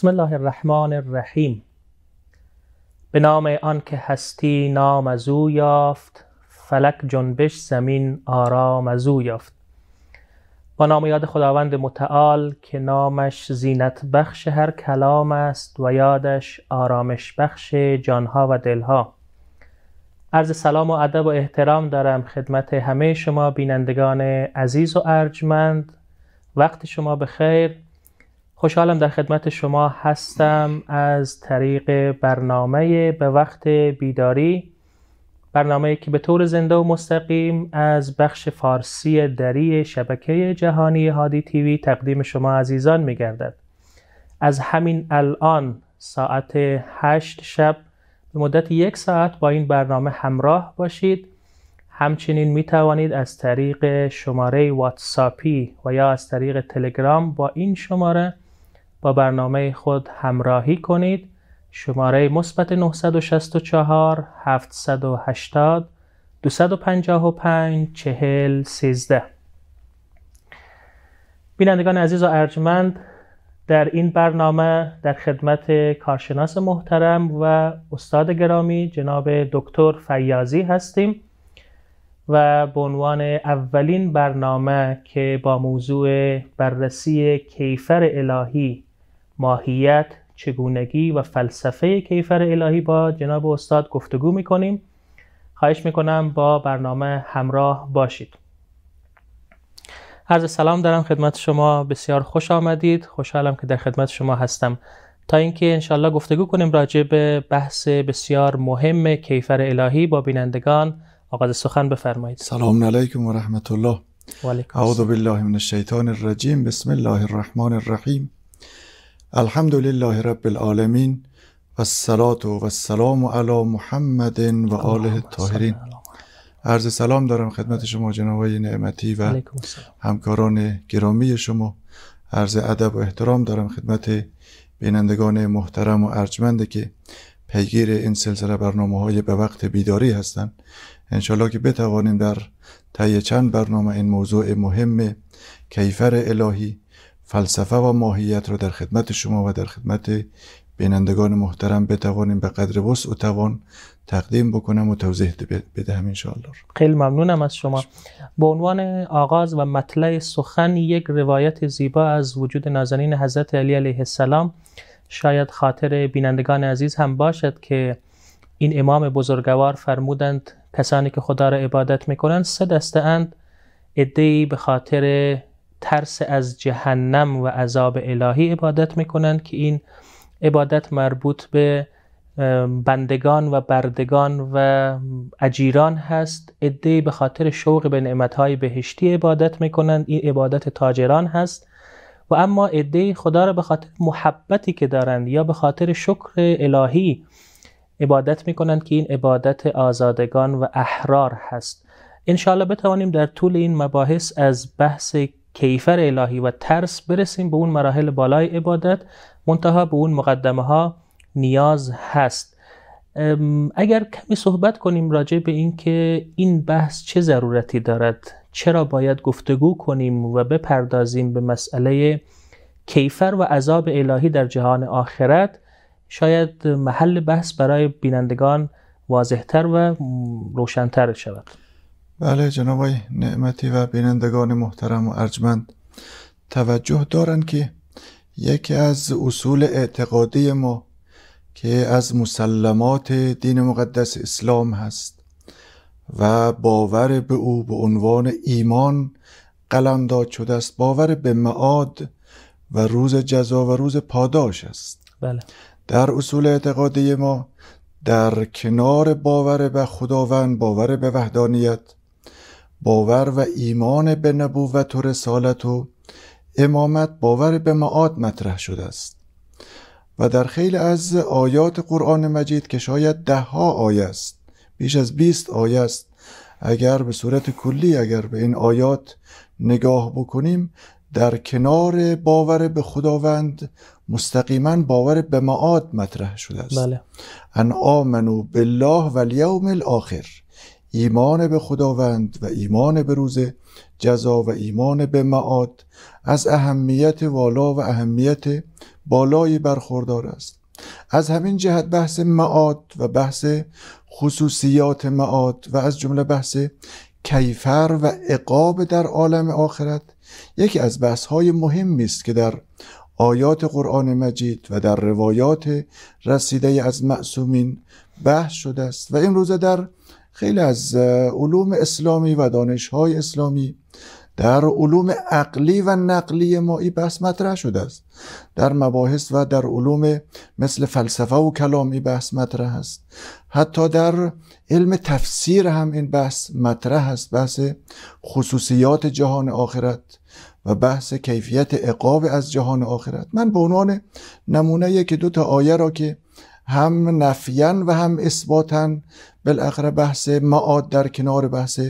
بسم الله الرحمن الرحیم به نام که هستی نام از او یافت فلک جنبش زمین آرام از او یافت با نام یاد خداوند متعال که نامش زینت بخش هر کلام است و یادش آرامش بخش جانها و دلها عرض سلام و ادب و احترام دارم خدمت همه شما بینندگان عزیز و ارجمند وقت شما به خیر خوشحالم در خدمت شما هستم از طریق برنامه به وقت بیداری برنامه که به طور زنده و مستقیم از بخش فارسی دری شبکه جهانی هادی تیوی تقدیم شما عزیزان میگردد از همین الان ساعت هشت شب به مدت یک ساعت با این برنامه همراه باشید همچنین می توانید از طریق شماره واتساپی و یا از طریق تلگرام با این شماره با برنامه خود همراهی کنید شماره مثبت 964 780 255 40 13 بینندگان عزیز و ارجمند در این برنامه در خدمت کارشناس محترم و استاد گرامی جناب دکتر فیازی هستیم و به عنوان اولین برنامه که با موضوع بررسی کیفر الهی ماهیت چگونگی و فلسفه کیفر الهی با جناب استاد گفتگو میکنیم خواهش میکنم با برنامه همراه باشید عرض سلام دارم خدمت شما بسیار خوش آمدید خوشحالم که در خدمت شما هستم تا اینکه انشالله گفتگو کنیم راجع به بحث بسیار مهم کیفر الهی با بینندگان آغاز سخن بفرمایید سلام علیکم و رحمت الله و اعوذ بالله من الشیطان الرجیم بسم الله الرحمن الرحیم الحمد لله رب العالمین و السلام و السلام علی محمد و آله الطاهرین عرض سلام دارم خدمت شما جناب نعمتی و همکاران گرامی شما عرض ادب و احترام دارم خدمت بینندگان محترم و ارجمنده که پیگیر این سلسله برنامه های به وقت بیداری هستند انشالله که بتوانیم در طی چند برنامه این موضوع مهم کیفر الهی فلسفه و ماهیت را در خدمت شما و در خدمت بینندگان محترم بتوانیم به قدر وسع و توان تقدیم بکنم و توضیح بدهم شاءالله خیلی ممنونم از شما به عنوان آغاز و مطلع سخن یک روایت زیبا از وجود نازنین حضرت علی علیه السلام شاید خاطر بینندگان عزیز هم باشد که این امام بزرگوار فرمودند کسانی که خدا را عبادت میکنند سه دسته اند ادهی به خاطر ترس از جهنم و عذاب الهی عبادت میکنند که این عبادت مربوط به بندگان و بردگان و اجیران هست عده به خاطر شوق به نعمتهای بهشتی عبادت میکنند این عبادت تاجران هست و اما عده خدا را به خاطر محبتی که دارند یا به خاطر شکر الهی عبادت میکنند که این عبادت آزادگان و احرار هست انشاءالله بتوانیم در طول این مباحث از بحث کیفر الهی و ترس برسیم به اون مراحل بالای عبادت منتها به اون مقدمه ها نیاز هست اگر کمی صحبت کنیم راجع به این که این بحث چه ضرورتی دارد چرا باید گفتگو کنیم و بپردازیم به مسئله کیفر و عذاب الهی در جهان آخرت شاید محل بحث برای بینندگان واضحتر و روشنتر شود بله جناب نعمتی و بینندگان محترم و ارجمند توجه دارند که یکی از اصول اعتقادی ما که از مسلمات دین مقدس اسلام هست و باور به او به عنوان ایمان قلمداد شده است باور به معاد و روز جزا و روز پاداش است بله. در اصول اعتقادی ما در کنار باور به خداوند باور به وحدانیت باور و ایمان به نبوت و رسالت و امامت باور به معاد مطرح شده است و در خیلی از آیات قرآن مجید که شاید ها آیه است بیش از بیست آیه است اگر به صورت کلی اگر به این آیات نگاه بکنیم در کنار باور به خداوند مستقیما باور به معاد مطرح شده است بله. ان آمنو بالله و الاخر ایمان به خداوند و ایمان به روز جزا و ایمان به معاد از اهمیت والا و اهمیت بالایی برخوردار است از همین جهت بحث معاد و بحث خصوصیات معاد و از جمله بحث کیفر و عقاب در عالم آخرت یکی از بحث های مهمی است که در آیات قرآن مجید و در روایات رسیده از معصومین بحث شده است و امروزه در خیلی از علوم اسلامی و دانشهای اسلامی در علوم عقلی و نقلی مایی بحث مطرح شده است در مباحث و در علوم مثل فلسفه و کلامی بحث مطرح است حتی در علم تفسیر هم این بحث مطرح است بحث خصوصیات جهان آخرت و بحث کیفیت اقاب از جهان آخرت من به عنوان نمونه که دو تا آیه را که هم نفیان و هم اثباتن بالاخره بحث معاد در کنار بحث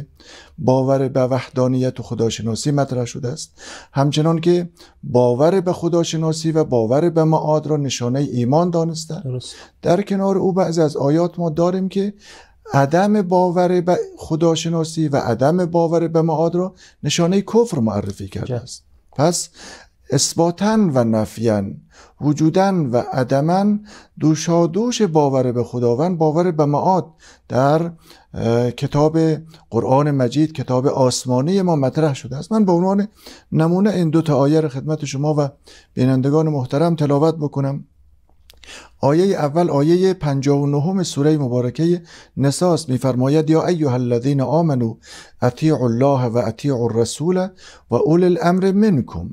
باور به وحدانیت و خداشناسی مطرح شده است همچنان که باور به خداشناسی و باور به معاد را نشانه ایمان دانسته. در کنار او بعضی از آیات ما داریم که عدم باور به خداشناسی و عدم باور به معاد را نشانه کفر معرفی کرده است پس اثباتن و نفیان وجودن و عدمن دوشادوش باور به خداوند باور به معاد در کتاب قرآن مجید کتاب آسمانی ما مطرح شده است من به عنوان نمونه این دو تا آیه خدمت شما و بینندگان محترم تلاوت بکنم آیه اول آیه 59 سوره مبارکه نساس میفرماید یا ایها الذین آمنو اطیعوا الله و اطیعوا الرسول و اول الامر منکم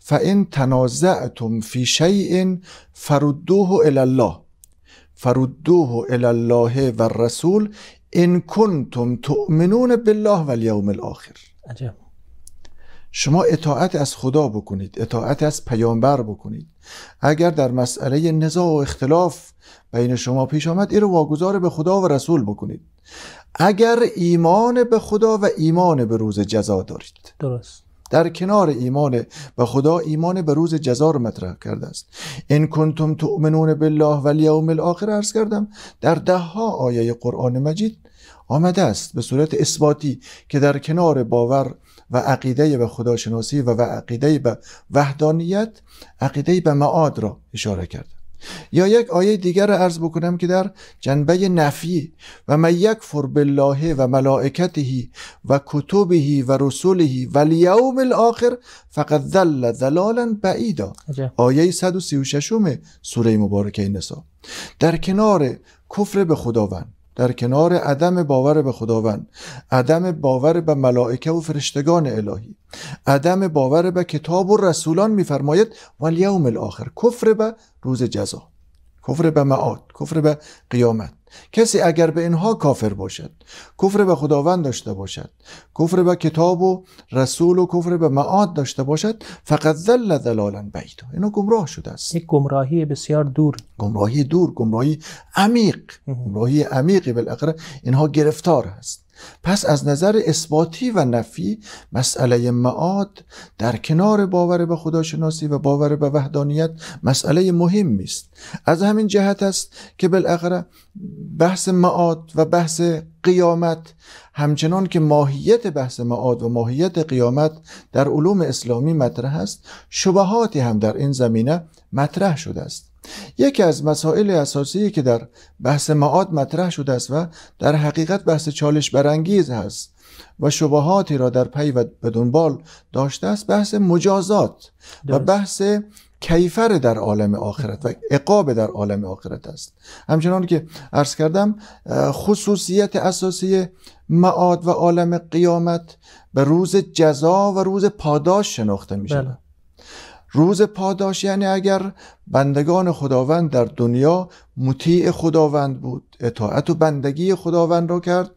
فان تنازعتم فی شیء فردوه الی الله فردوه الی الله و الرسول ان کنتم تؤمنون بالله والیوم الاخر شما اطاعت از خدا بکنید اطاعت از پیامبر بکنید اگر در مسئله نزاع و اختلاف بین شما پیش آمد این واگذار به خدا و رسول بکنید اگر ایمان به خدا و ایمان به روز جزا دارید درست در کنار ایمان به خدا ایمان به روز جزا مطرح کرده است ان کنتم تؤمنون بالله و الیوم الاخر عرض کردم در دهها آیه قرآن مجید آمده است به صورت اثباتی که در کنار باور و عقیده به خداشناسی و, و عقیده به وحدانیت عقیده به معاد را اشاره کرده یا یک آیه دیگر را عرض بکنم که در جنبه نفی و من فر بالله و ملائکته و کتبه و رسولهی و لیوم الاخر فقط ذل ذلالا بعیدا آیه 136 سوره مبارکه نسا در کنار کفر به خداوند در کنار عدم باور به خداوند عدم باور به ملائکه و فرشتگان الهی عدم باور به کتاب و رسولان میفرماید والیوم الاخر کفر به روز جزا کفر به معاد کفر به قیامت کسی اگر به اینها کافر باشد کفر به خداوند داشته باشد کفر به کتاب و رسول و کفر به معاد داشته باشد فقط ذل ذلالا بیتو اینو گمراه شده است یک گمراهی بسیار دور گمراهی دور گمراهی عمیق گمراهی عمیقی بالاخره اینها گرفتار هست پس از نظر اثباتی و نفی مسئله معاد در کنار باور به خداشناسی و باور به وحدانیت مسئله مهم است از همین جهت است که بالاخره بحث معاد و بحث قیامت همچنان که ماهیت بحث معاد و ماهیت قیامت در علوم اسلامی مطرح است شبهاتی هم در این زمینه مطرح شده است یکی از مسائل اساسی که در بحث معاد مطرح شده است و در حقیقت بحث چالش برانگیز هست و شبهاتی را در پی و به دنبال داشته است بحث مجازات و بحث کیفر در عالم آخرت و عقاب در عالم آخرت است همچنان که عرض کردم خصوصیت اساسی معاد و عالم قیامت به روز جزا و روز پاداش شناخته می شود بله. روز پاداش یعنی اگر بندگان خداوند در دنیا مطیع خداوند بود اطاعت و بندگی خداوند را کرد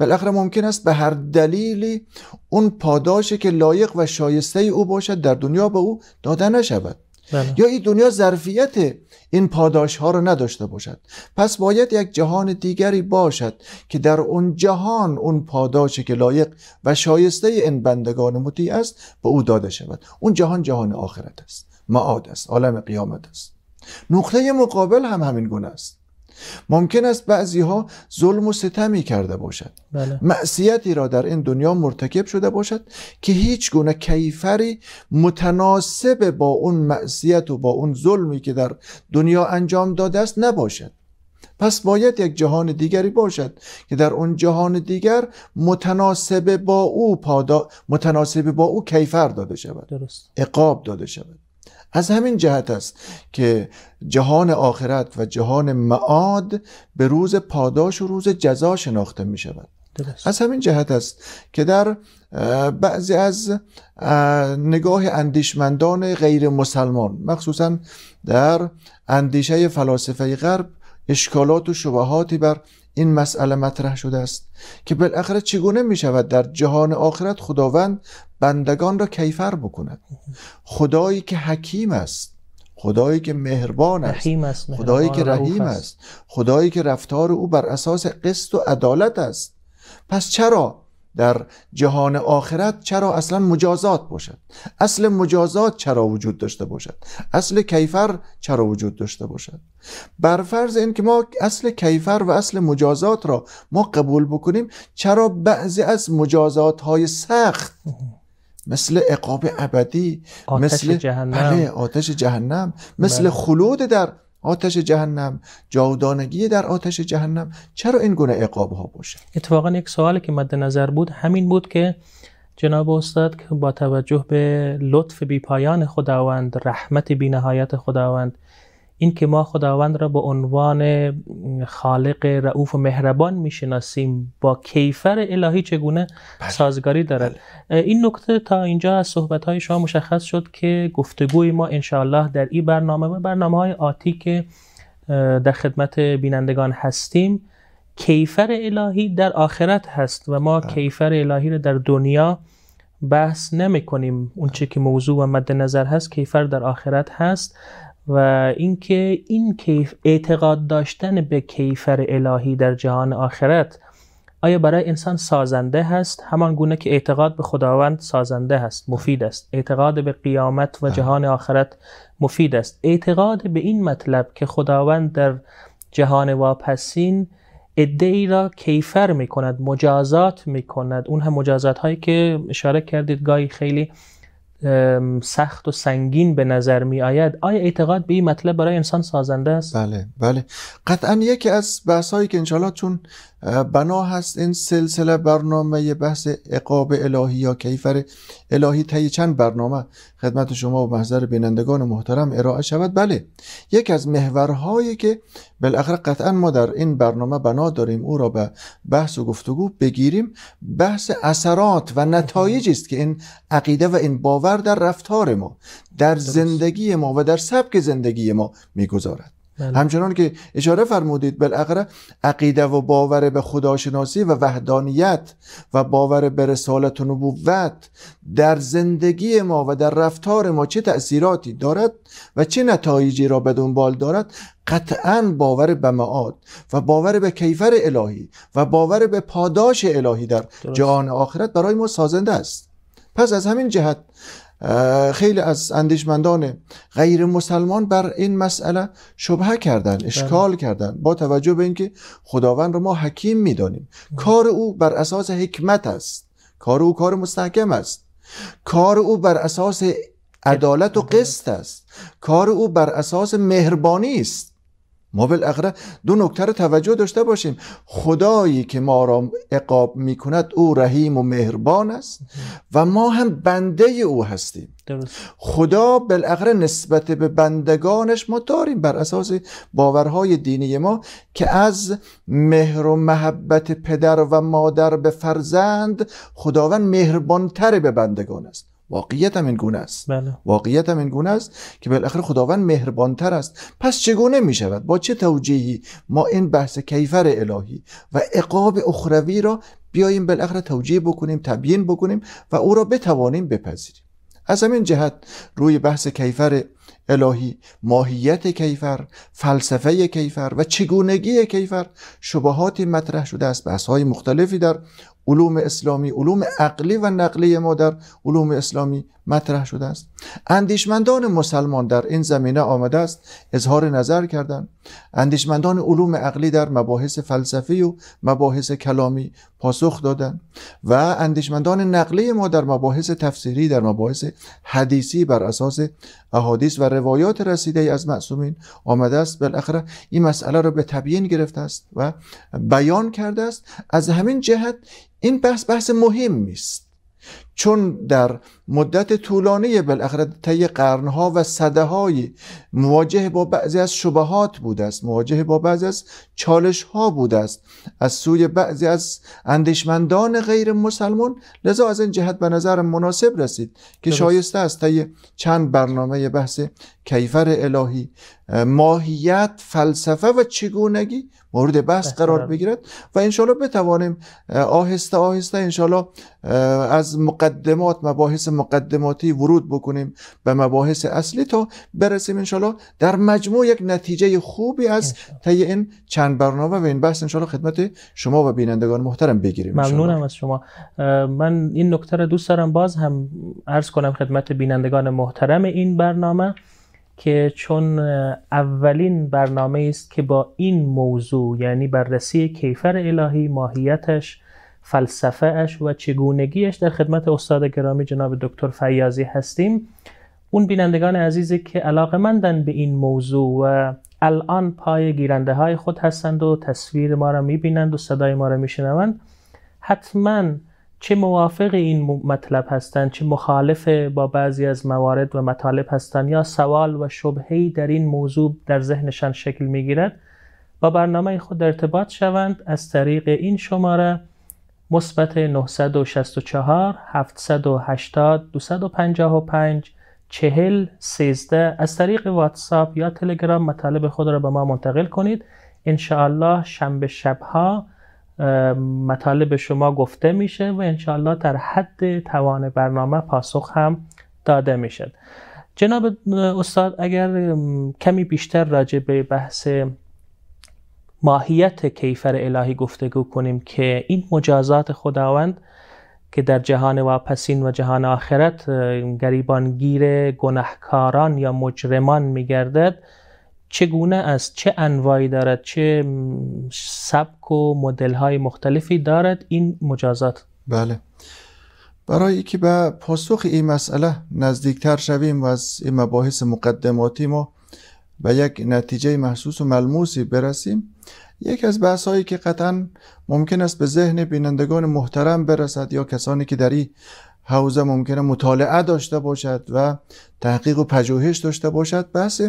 بالاخره ممکن است به هر دلیلی اون پاداشی که لایق و شایسته او باشد در دنیا به او داده نشود بله. یا این دنیا ظرفیت این پاداش ها رو نداشته باشد پس باید یک جهان دیگری باشد که در اون جهان اون پاداشی که لایق و شایسته این بندگان مطیع است به او داده شود اون جهان جهان آخرت است معاد است عالم قیامت است نقطه مقابل هم همین گونه است ممکن است بعضی ها ظلم و ستمی کرده باشد بله. معصیتی را در این دنیا مرتکب شده باشد که هیچ گونه کیفری متناسب با اون معصیت و با اون ظلمی که در دنیا انجام داده است نباشد پس باید یک جهان دیگری باشد که در اون جهان دیگر متناسب با او پادا متناسب با او کیفر داده شود درست. اقاب داده شود از همین جهت است که جهان آخرت و جهان معاد به روز پاداش و روز جزا شناخته می شود از همین جهت است که در بعضی از نگاه اندیشمندان غیر مسلمان مخصوصا در اندیشه فلاسفه غرب اشکالات و شبهاتی بر این مسئله مطرح شده است که بالاخره چگونه می شود در جهان آخرت خداوند بندگان را کیفر بکند خدایی که حکیم است خدایی که مهربان است, است. خدایی که رحیم است. است خدایی که رفتار او بر اساس قسط و عدالت است پس چرا در جهان آخرت چرا اصلا مجازات باشد اصل مجازات چرا وجود داشته باشد اصل کیفر چرا وجود داشته باشد بر فرض که ما اصل کیفر و اصل مجازات را ما قبول بکنیم چرا بعضی از مجازات های سخت مثل عقاب ابدی مثل آره، آتش جهنم مثل بله. خلود در آتش جهنم جاودانگی در آتش جهنم چرا این گونه عقاب ها باشه اتفاقا یک سوالی که مد نظر بود همین بود که جناب استاد با توجه به لطف بی پایان خداوند رحمت بی نهایت خداوند این که ما خداوند را به عنوان خالق رعوف و مهربان میشناسیم با کیفر الهی چگونه بله. سازگاری دارد بله. این نکته تا اینجا از صحبت های شما مشخص شد که گفتگوی ما انشاءالله در این برنامه و برنامه های آتی که در خدمت بینندگان هستیم کیفر الهی در آخرت هست و ما بله. کیفر الهی را در دنیا بحث نمی کنیم اونچه که موضوع و مد نظر هست کیفر در آخرت هست و اینکه این کیف اعتقاد داشتن به کیفر الهی در جهان آخرت آیا برای انسان سازنده هست همان گونه که اعتقاد به خداوند سازنده هست مفید است اعتقاد به قیامت و جهان آخرت مفید است اعتقاد به این مطلب که خداوند در جهان واپسین ادعی را کیفر میکند، مجازات میکند اون هم مجازات هایی که اشاره کردید گاهی خیلی سخت و سنگین به نظر می آید آیا اعتقاد به این مطلب برای انسان سازنده است؟ بله بله قطعا یکی از بحث هایی که انشالله چون بنا هست این سلسله برنامه بحث اقاب الهی یا کیفر الهی طی چند برنامه خدمت شما و محضر بینندگان محترم ارائه شود بله یک از محورهایی که بالاخره قطعا ما در این برنامه بنا داریم او را به بحث و گفتگو بگیریم بحث اثرات و نتایجی است که این عقیده و این باور در رفتار ما در زندگی ما و در سبک زندگی ما میگذارد بله. همچنان که اشاره فرمودید بالاخره عقیده و باور به خداشناسی و وحدانیت و باور به رسالت و نبوت در زندگی ما و در رفتار ما چه تأثیراتی دارد و چه نتایجی را به دنبال دارد قطعا باور به معاد و باور به کیفر الهی و باور به پاداش الهی در جهان آخرت برای ما سازنده است پس از همین جهت خیلی از اندیشمندان غیر مسلمان بر این مسئله شبهه کردن بله. اشکال کردن با توجه به اینکه خداوند رو ما حکیم میدانیم کار او بر اساس حکمت است کار او کار مستحکم است کار او بر اساس عدالت و قسط است کار او بر اساس مهربانی است ما بالاخره دو نکته توجه داشته باشیم خدایی که ما را اقاب می کند او رحیم و مهربان است و ما هم بنده او هستیم خدا بالاخره نسبت به بندگانش ما داریم بر اساس باورهای دینی ما که از مهر و محبت پدر و مادر به فرزند خداوند مهربانتر به بندگان است واقعیت هم این گونه است بله. واقعیت هم این گونه است که بالاخره خداوند مهربانتر است پس چگونه می شود با چه توجیهی ما این بحث کیفر الهی و عقاب اخروی را بیاییم بالاخره توجیه بکنیم تبیین بکنیم و او را بتوانیم بپذیریم از همین جهت روی بحث کیفر الهی ماهیت کیفر فلسفه کیفر و چگونگی کیفر شبهاتی مطرح شده است بحث های مختلفی در علوم اسلامی علوم عقلی و نقلی ما در علوم اسلامی مطرح شده است اندیشمندان مسلمان در این زمینه آمده است اظهار نظر کردند اندیشمندان علوم عقلی در مباحث فلسفی و مباحث کلامی پاسخ دادند و اندیشمندان نقلی ما در مباحث تفسیری در مباحث حدیثی بر اساس احادیث و روایات رسیده از معصومین آمده است بالاخره این مسئله را به تبیین گرفته است و بیان کرده است از همین جهت این بحث بحث مهمی است چون در مدت طولانی بالاخره طی قرنها و صده های مواجه با بعضی از شبهات بوده است مواجه با بعضی از چالش ها بوده است از سوی بعضی از اندیشمندان غیر مسلمان لذا از این جهت به نظر مناسب رسید که شایسته است طی چند برنامه بحث کیفر الهی ماهیت فلسفه و چگونگی مورد بحث قرار بگیرد و انشالله بتوانیم آهسته آهسته انشالله از مقدمه مقدمات مباحث مقدماتی ورود بکنیم به مباحث اصلی تا برسیم انشالله در مجموع یک نتیجه خوبی از طی این چند برنامه و این بحث انشالله خدمت شما و بینندگان محترم بگیریم ممنونم از شما من این نکته دوست دارم باز هم عرض کنم خدمت بینندگان محترم این برنامه که چون اولین برنامه است که با این موضوع یعنی بررسی کیفر الهی ماهیتش فلسفه اش و اش در خدمت استاد گرامی جناب دکتر فیاضی هستیم اون بینندگان عزیزی که مندن به این موضوع و الان پای گیرنده های خود هستند و تصویر ما را میبینند و صدای ما را میشنوند حتما چه موافق این مطلب هستند چه مخالف با بعضی از موارد و مطالب هستند یا سوال و شبهی در این موضوع در ذهنشان شکل میگیرد با برنامه خود ارتباط شوند از طریق این شماره مثبت 964 780 255 40 13 از طریق واتساپ یا تلگرام مطالب خود را به ما منتقل کنید انشاءالله شنبه شبها مطالب شما گفته میشه و انشاءالله در حد توان برنامه پاسخ هم داده میشه جناب استاد اگر کمی بیشتر راجع به بحث ماهیت کیفر الهی گفتگو کنیم که این مجازات خداوند که در جهان واپسین و جهان آخرت گریبانگیر گناهکاران یا مجرمان میگردد چگونه است چه انواعی دارد چه سبک و مدل های مختلفی دارد این مجازات بله برای اینکه به پاسخ این مسئله نزدیکتر شویم و از این مباحث مقدماتی ما و یک نتیجه محسوس و ملموسی برسیم یکی از بحث هایی که قطعا ممکن است به ذهن بینندگان محترم برسد یا کسانی که در این حوزه ممکنه مطالعه داشته باشد و تحقیق و پژوهش داشته باشد بحث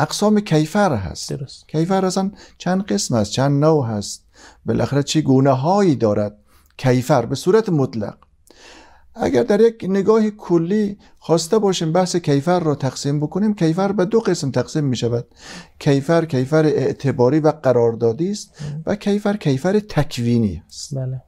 اقسام کیفر هست درست. کیفر اصلا چند قسم است چند نوع هست بالاخره چی گونه هایی دارد کیفر به صورت مطلق اگر در یک نگاه کلی خواسته باشیم بحث کیفر را تقسیم بکنیم کیفر به دو قسم تقسیم می شود کیفر کیفر اعتباری و قراردادی است و کیفر کیفر تکوینی است بله.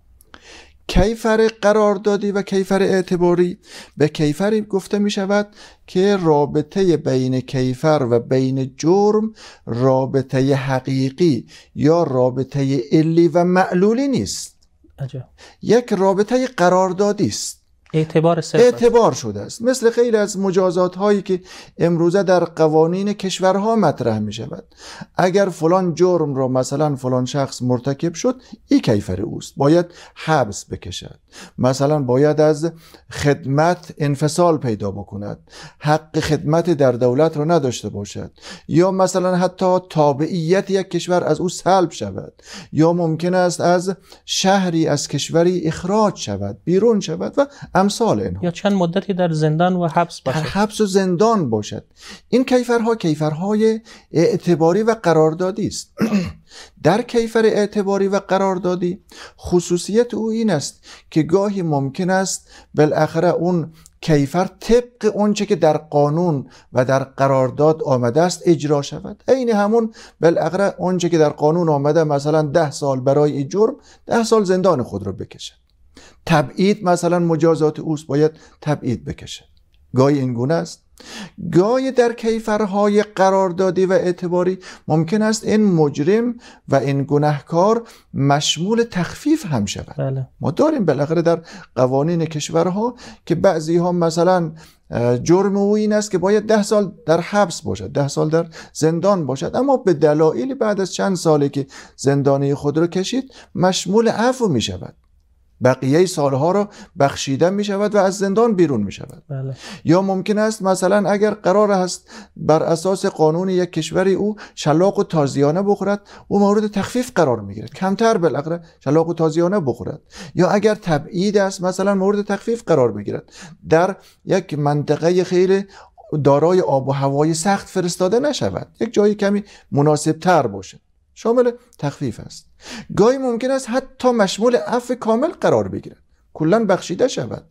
کیفر قراردادی و کیفر اعتباری به کیفر گفته می شود که رابطه بین کیفر و بین جرم رابطه حقیقی یا رابطه علی و معلولی نیست یک رابطه قراردادی است اعتبار اعتبار شده است مثل خیلی از مجازات هایی که امروزه در قوانین کشورها مطرح می شود اگر فلان جرم را مثلا فلان شخص مرتکب شد ای کیفر اوست باید حبس بکشد مثلا باید از خدمت انفصال پیدا بکند حق خدمت در دولت را نداشته باشد یا مثلا حتی تابعیت یک کشور از او سلب شود یا ممکن است از شهری از کشوری اخراج شود بیرون شود و امثال یا چند مدتی در زندان و حبس باشد در حبس و زندان باشد این کیفرها کیفرهای اعتباری و قراردادی است در کیفر اعتباری و قراردادی خصوصیت او این است که گاهی ممکن است بالاخره اون کیفر طبق اونچه که در قانون و در قرارداد آمده است اجرا شود عین همون بالاخره اونچه که در قانون آمده مثلا ده سال برای جرم ده سال زندان خود را بکشد تبعید مثلا مجازات اوست باید تبعید بکشه گاهی این گونه است گاهی در کیفرهای قراردادی و اعتباری ممکن است این مجرم و این گناهکار مشمول تخفیف هم شود بله. ما داریم بالاخره در قوانین کشورها که بعضی ها مثلا جرم او این است که باید ده سال در حبس باشد ده سال در زندان باشد اما به دلایلی بعد از چند سالی که زندانی خود را کشید مشمول عفو می شود بقیه سالها را بخشیده می شود و از زندان بیرون می شود بله. یا ممکن است مثلا اگر قرار است بر اساس قانون یک کشوری او شلاق و تازیانه بخورد او مورد تخفیف قرار می گیرد کمتر بالاخره شلاق و تازیانه بخورد یا اگر تبعید است مثلا مورد تخفیف قرار می گیرد در یک منطقه خیلی دارای آب و هوای سخت فرستاده نشود یک جایی کمی مناسب تر باشد شامل تخفیف است گاهی ممکن است حتی مشمول عفو کامل قرار بگیرد کلا بخشیده شود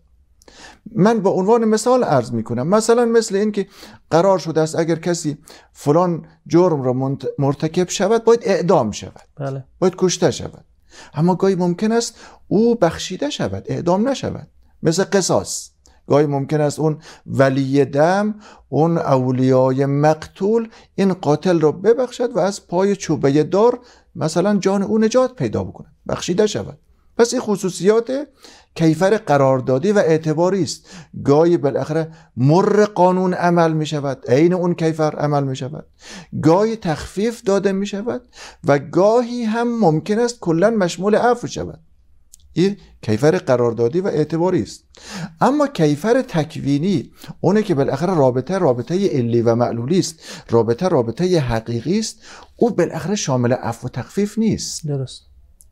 من با عنوان مثال عرض می کنم مثلا مثل اینکه قرار شده است اگر کسی فلان جرم را مرتکب شود باید اعدام شود بله. باید کشته شود اما گاهی ممکن است او بخشیده شود اعدام نشود مثل قصاص گاهی ممکن است اون ولی دم اون اولیای مقتول این قاتل را ببخشد و از پای چوبه دار مثلا جان او نجات پیدا بکنه بخشیده شود پس این خصوصیات کیفر قراردادی و اعتباری است گاهی بالاخره مر قانون عمل می شود عین اون کیفر عمل می شود گاهی تخفیف داده می شود و گاهی هم ممکن است کلا مشمول عفو شود این کیفر قراردادی و اعتباری است اما کیفر تکوینی اونه که بالاخره رابطه رابطه علی و معلولی است رابطه رابطه حقیقی است او بالاخره شامل عفو و تخفیف نیست درست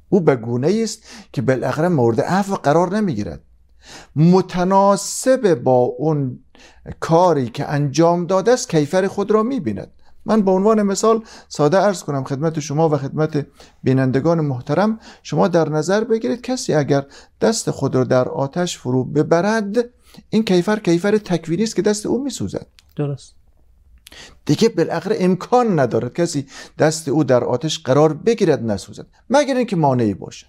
او به گونه است که بالاخره مورد عفو قرار نمیگیرد متناسب با اون کاری که انجام داده است کیفر خود را بیند من به عنوان مثال ساده ارز کنم خدمت شما و خدمت بینندگان محترم شما در نظر بگیرید کسی اگر دست خود را در آتش فرو ببرد این کیفر کیفر تکوینی است که دست او میسوزد درست دیگه بالاخره امکان ندارد کسی دست او در آتش قرار بگیرد نسوزد مگر اینکه مانعی باشد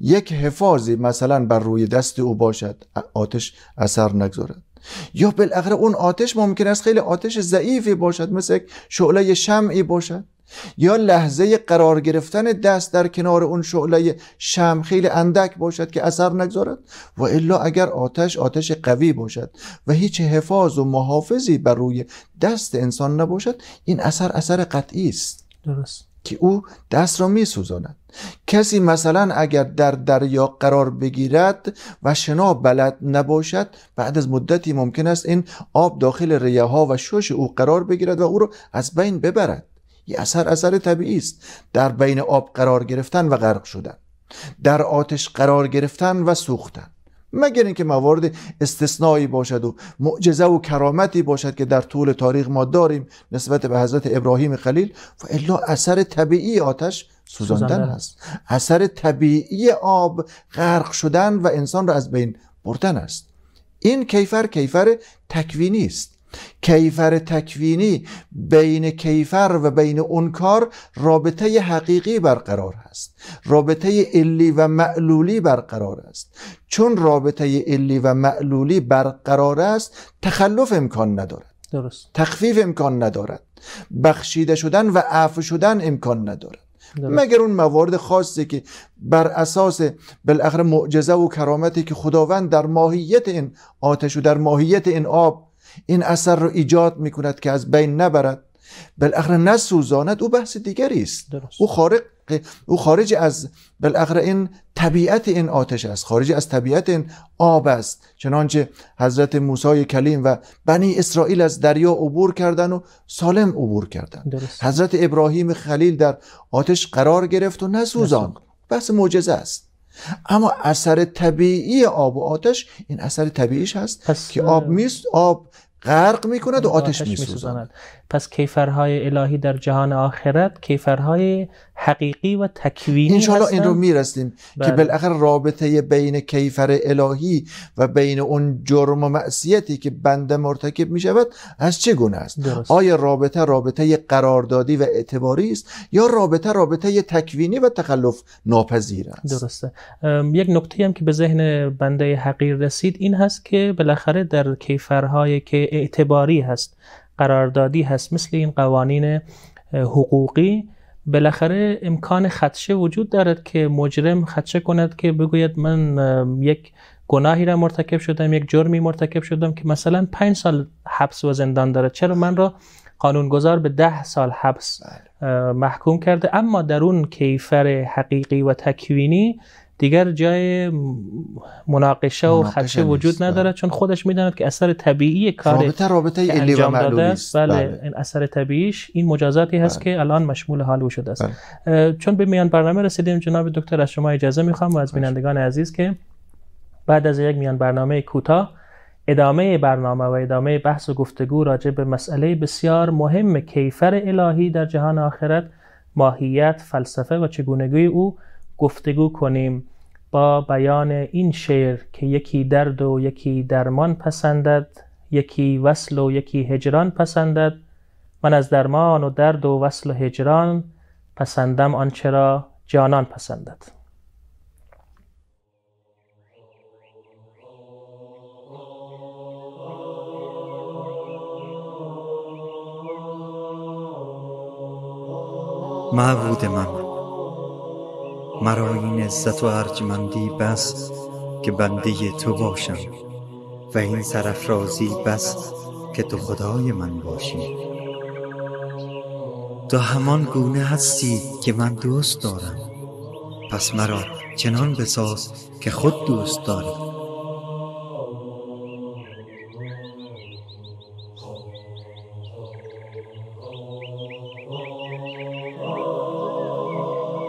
یک حفاظی مثلا بر روی دست او باشد آتش اثر نگذارد یا بالاخره اون آتش ممکن است خیلی آتش ضعیفی باشد مثل یک شعله شمعی باشد یا لحظه قرار گرفتن دست در کنار اون شعله شم خیلی اندک باشد که اثر نگذارد و الا اگر آتش آتش قوی باشد و هیچ حفاظ و محافظی بر روی دست انسان نباشد این اثر اثر قطعی است درست که او دست را می سوزاند. کسی مثلا اگر در دریا قرار بگیرد و شنا بلد نباشد بعد از مدتی ممکن است این آب داخل ریه ها و شش او قرار بگیرد و او را از بین ببرد یه اثر اثر طبیعی است در بین آب قرار گرفتن و غرق شدن در آتش قرار گرفتن و سوختن مگر اینکه موارد استثنایی باشد و معجزه و کرامتی باشد که در طول تاریخ ما داریم نسبت به حضرت ابراهیم خلیل و الا اثر طبیعی آتش سوزاندن است اثر طبیعی آب غرق شدن و انسان را از بین بردن است این کیفر کیفر تکوینی است کیفر تکوینی بین کیفر و بین اون کار رابطه حقیقی برقرار هست رابطه علی و معلولی برقرار است چون رابطه علی و معلولی برقرار است تخلف امکان ندارد درست. تخفیف امکان ندارد بخشیده شدن و عفو شدن امکان ندارد مگر اون موارد خاصی که بر اساس بالاخره معجزه و کرامتی که خداوند در ماهیت این آتش و در ماهیت این آب این اثر رو ایجاد میکند که از بین نبرد بالاخره نسوزاند او بحث دیگری است او خارج، او خارج از بالاخره این طبیعت این آتش است خارج از طبیعت این آب است چنانچه حضرت موسی کلیم و بنی اسرائیل از دریا عبور کردن و سالم عبور کردند، حضرت ابراهیم خلیل در آتش قرار گرفت و نسوزان بحث معجزه است اما اثر طبیعی آب و آتش این اثر طبیعیش هست که آب میست آب غرق میکند و یعنی آتش, آتش پس کیفرهای الهی در جهان آخرت کیفرهای حقیقی و تکوینی انشاءالله این رو میرسیم که بله. بالاخره رابطه بین کیفر الهی و بین اون جرم و معصیتی که بنده مرتکب میشود از چه گونه است آیا رابطه رابطه قراردادی و اعتباری است یا رابطه رابطه تکوینی و تخلف ناپذیر است درسته یک نکته هم که به ذهن بنده حقیر رسید این هست که بالاخره در کیفرهایی که اعتباری هست قراردادی هست مثل این قوانین حقوقی بالاخره امکان خدشه وجود دارد که مجرم خدشه کند که بگوید من یک گناهی را مرتکب شدم یک جرمی مرتکب شدم که مثلا پنج سال حبس و زندان دارد چرا من را قانونگذار به ده سال حبس بله. محکوم کرده اما در اون کیفر حقیقی و تکوینی دیگر جای مناقشه و خدشه وجود بله. نداره چون خودش میداند که اثر طبیعی کار رابطه رابطه علی و داده بله،, بله این اثر طبیعیش این مجازاتی هست بله. که الان مشمول حال شده است چون به میان برنامه رسیدیم جناب دکتر از شما اجازه میخوام و از بینندگان عزیز که بعد از یک میان برنامه کوتاه ادامه برنامه و ادامه بحث و گفتگو راجع به مسئله بسیار مهم کیفر الهی در جهان آخرت ماهیت فلسفه و چگونگی او گفتگو کنیم با بیان این شعر که یکی درد و یکی درمان پسندد یکی وصل و یکی هجران پسندد من از درمان و درد و وصل و هجران پسندم آنچه را جانان پسندد معبود من مرا این عزت و ارجمندی بس که بنده تو باشم و این سرفرازی بس که تو خدای من باشی تو همان گونه هستی که من دوست دارم پس مرا چنان بساز که خود دوست داری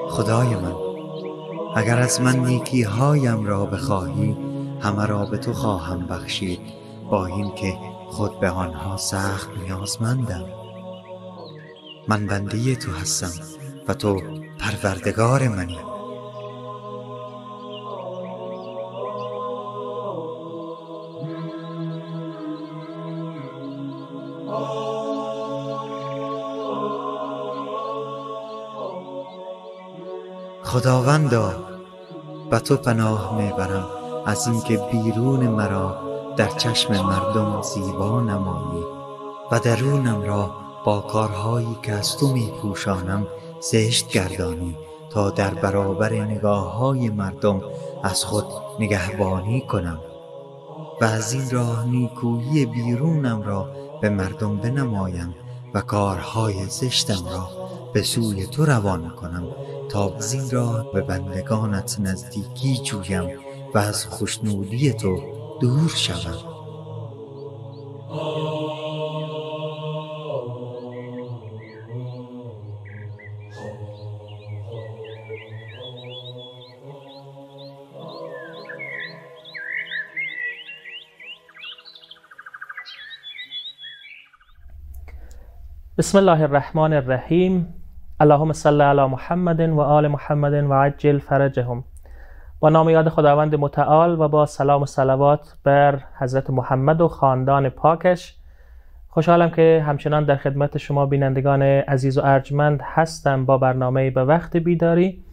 خدای من اگر از من نیکی هایم را بخواهی همه را به تو خواهم بخشید با این که خود به آنها سخت نیازمندم من بنده تو هستم و تو پروردگار منی خداوندا و تو پناه میبرم از اینکه بیرون مرا در چشم مردم زیبا نمایی و درونم را با کارهایی که از تو میپوشانم زشت گردانی تا در برابر نگاه های مردم از خود نگهبانی کنم و از این راه نیکویی بیرونم را به مردم بنمایم و کارهای زشتم را به سوی تو روان کنم تا زین را به بندگانت نزدیکی جویم و از خوشنودی تو دور شوم بسم الله الرحمن الرحیم اللهم صل علی محمد و آل محمد و عجل فرجهم با نام یاد خداوند متعال و با سلام و صلوات بر حضرت محمد و خاندان پاکش خوشحالم که همچنان در خدمت شما بینندگان عزیز و ارجمند هستم با برنامه به وقت بیداری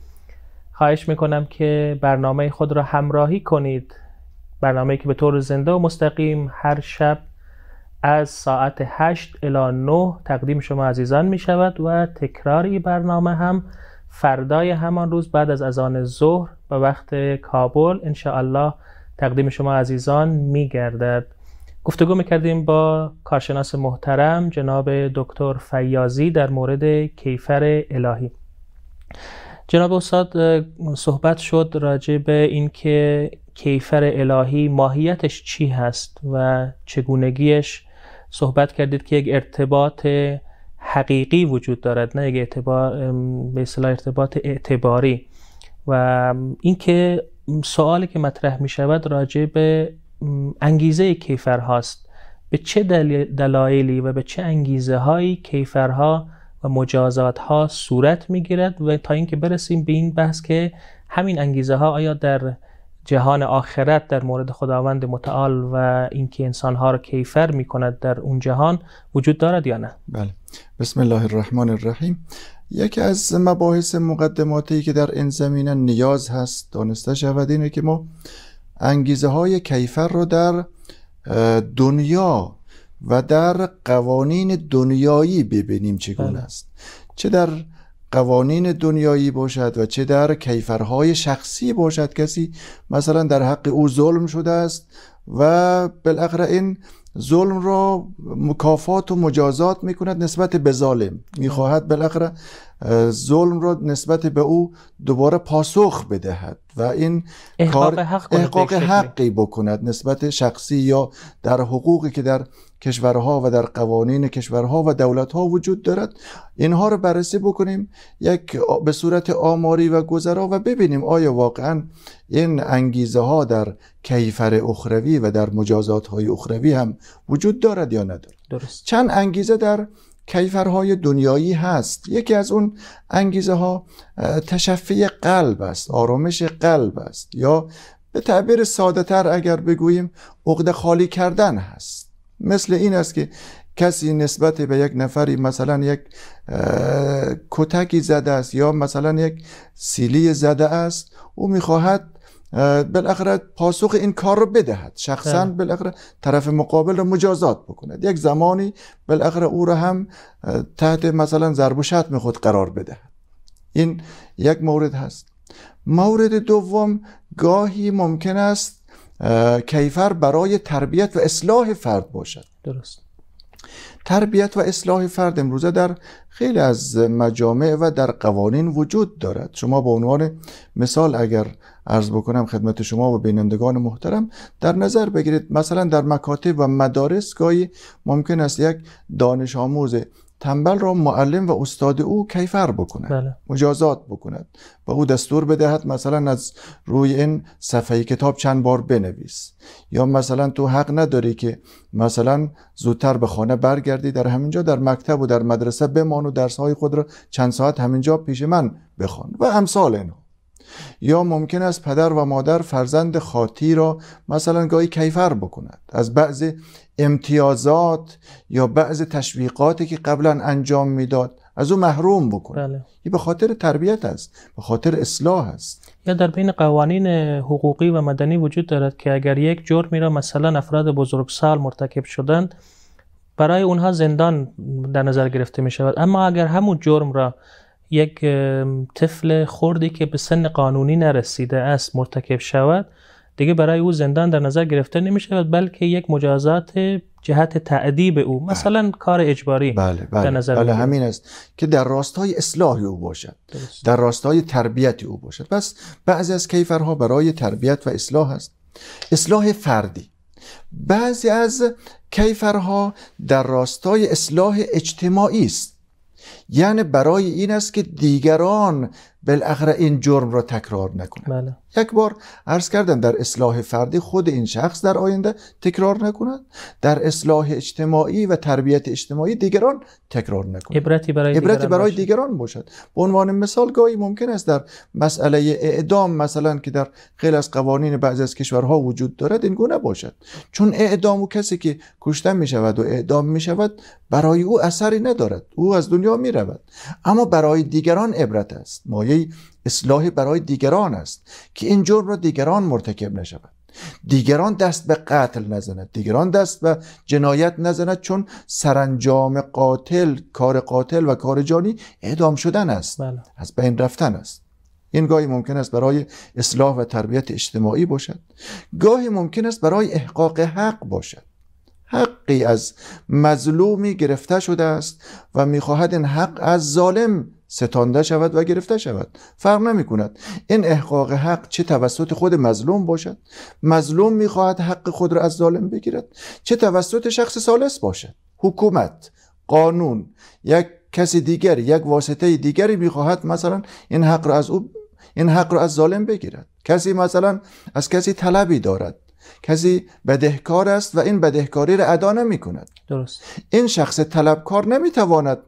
خواهش میکنم که برنامه خود را همراهی کنید برنامه که به طور زنده و مستقیم هر شب از ساعت 8 الی 9 تقدیم شما عزیزان می شود و تکراری برنامه هم فردای همان روز بعد از اذان ظهر به وقت کابل الله تقدیم شما عزیزان می گردد گفتگو میکردیم با کارشناس محترم جناب دکتر فیازی در مورد کیفر الهی جناب استاد صحبت شد راجع به اینکه کیفر الهی ماهیتش چی هست و چگونگیش صحبت کردید که یک ارتباط حقیقی وجود دارد نه یک اعتبار به ارتباط اعتباری و اینکه سوالی که مطرح می شود راجع به انگیزه هاست به چه دلایلی و به چه انگیزه هایی کیفرها و مجازات ها صورت می گیرد و تا اینکه برسیم به این بحث که همین انگیزه ها آیا در جهان آخرت در مورد خداوند متعال و اینکه انسان ها رو کیفر می کند در اون جهان وجود دارد یا نه بله بسم الله الرحمن الرحیم یکی از مباحث مقدماتی که در این زمینه نیاز هست دانسته شود اینه که ما انگیزه های کیفر رو در دنیا و در قوانین دنیایی ببینیم چگونه بله. است چه در قوانین دنیایی باشد و چه در کیفرهای شخصی باشد کسی مثلا در حق او ظلم شده است و بالاخره این ظلم را مکافات و مجازات می کند نسبت به ظالم میخواهد بالاخره ظلم را نسبت به او دوباره پاسخ بدهد و این احقاق کار حق حقی بکند نسبت شخصی یا در حقوقی که در کشورها و در قوانین کشورها و دولتها وجود دارد اینها را بررسی بکنیم یک به صورت آماری و گذرا و ببینیم آیا واقعا این انگیزه ها در کیفر اخروی و در مجازات های اخروی هم وجود دارد یا ندارد درست. چند انگیزه در کیفرهای دنیایی هست یکی از اون انگیزه ها تشفی قلب است آرامش قلب است یا به تعبیر ساده تر اگر بگوییم عقد خالی کردن هست مثل این است که کسی نسبت به یک نفری مثلا یک کتکی زده است یا مثلا یک سیلی زده است او میخواهد بالاخره پاسخ این کار رو بدهد شخصا بله. بالاخره طرف مقابل رو مجازات بکند یک زمانی بالاخره او رو هم تحت مثلا ضرب و شتم خود قرار بدهد این یک مورد هست مورد دوم گاهی ممکن است کیفر برای تربیت و اصلاح فرد باشد درست تربیت و اصلاح فرد امروزه در خیلی از مجامع و در قوانین وجود دارد شما به عنوان مثال اگر عرض بکنم خدمت شما و بینندگان محترم در نظر بگیرید مثلا در مکاتب و مدارس گاهی ممکن است یک دانش آموز تنبل را معلم و استاد او کیفر بکند بله. مجازات بکند و او دستور بدهد مثلا از روی این صفحه کتاب چند بار بنویس یا مثلا تو حق نداری که مثلا زودتر به خانه برگردی در همینجا در مکتب و در مدرسه بمان و درسهای خود را چند ساعت همینجا پیش من بخوان و امثال اینو یا ممکن است پدر و مادر فرزند خاطی را مثلا گاهی کیفر بکند از بعض امتیازات یا بعض تشویقاتی که قبلا انجام میداد از او محروم بکنند بله. این به خاطر تربیت است به خاطر اصلاح است یا در بین قوانین حقوقی و مدنی وجود دارد که اگر یک جرمی را مثلا افراد بزرگسال مرتکب شدند برای اونها زندان در نظر گرفته می شود اما اگر همون جرم را یک طفل خوردی که به سن قانونی نرسیده است مرتکب شود دیگه برای او زندان در نظر گرفته نمی شود بلکه یک مجازات جهت تعدیب او بله. مثلا کار اجباری بله بله, در نظر بله همین است که در راستای اصلاح او باشد در راستای تربیت او باشد پس بعضی از کیفرها برای تربیت و اصلاح است اصلاح فردی بعضی از کیفرها در راستای اصلاح اجتماعی است یعنی برای این است که دیگران بالاخره این جرم را تکرار نکنند بله. یک بار عرض کردن در اصلاح فردی خود این شخص در آینده تکرار نکند در اصلاح اجتماعی و تربیت اجتماعی دیگران تکرار نکند عبرتی برای دیگران, عبرتی برای دیگران باشد به عنوان مثال گاهی ممکن است در مسئله اعدام مثلا که در خیلی از قوانین بعضی از کشورها وجود دارد این گونه باشد چون اعدام و کسی که کشته می شود و اعدام می شود برای او اثری ندارد او از دنیا می رود اما برای دیگران عبرت است مایه اصلاحی برای دیگران است که این جرم را دیگران مرتکب نشود دیگران دست به قتل نزند دیگران دست به جنایت نزند چون سرانجام قاتل کار قاتل و کار جانی اعدام شدن است بله. از بین رفتن است این گاهی ممکن است برای اصلاح و تربیت اجتماعی باشد گاهی ممکن است برای احقاق حق باشد حقی از مظلومی گرفته شده است و میخواهد این حق از ظالم ستانده شود و گرفته شود فرق نمی کند این احقاق حق چه توسط خود مظلوم باشد مظلوم می خواهد حق خود را از ظالم بگیرد چه توسط شخص سالس باشد حکومت قانون یک کسی دیگر یک واسطه دیگری میخواهد مثلا این حق را از این حق را از ظالم بگیرد کسی مثلا از کسی طلبی دارد کسی بدهکار است و این بدهکاری را ادا نمی کند درست. این شخص طلبکار نمی تواند